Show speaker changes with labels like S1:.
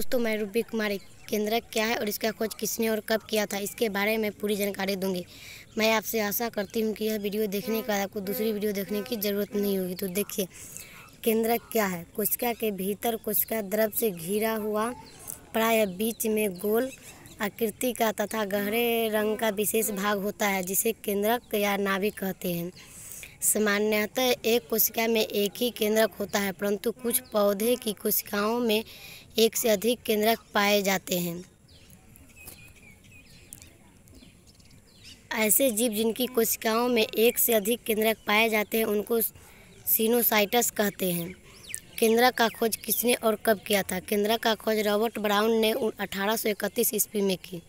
S1: दोस्तों मैं रूबी कुमारी केंद्र क्या है और इसका खोज किसने और कब किया था इसके बारे में पूरी जानकारी दूंगी मैं आपसे आशा करती हूँ कि यह वीडियो देखने के बाद आपको दूसरी वीडियो देखने की ज़रूरत नहीं होगी तो देखिए केंद्र क्या है कोशिका के भीतर कोशिका द्रव से घिरा हुआ प्राय बीच में गोल आकृति का तथा गहरे रंग का विशेष भाग होता है जिसे केंद्रक या नाभिक कहते हैं सामान्यतः एक कोशिका में एक ही केंद्रक होता है परंतु कुछ पौधे की कोशिकाओं में एक से अधिक केंद्रक पाए जाते हैं ऐसे जीव जिनकी कोशिकाओं में एक से अधिक केंद्रक पाए जाते हैं उनको सिनोसाइटस कहते हैं केंद्रक का खोज किसने और कब किया था केंद्रक का खोज रॉबर्ट ब्राउन ने अठारह इकतीस ईस्वी में की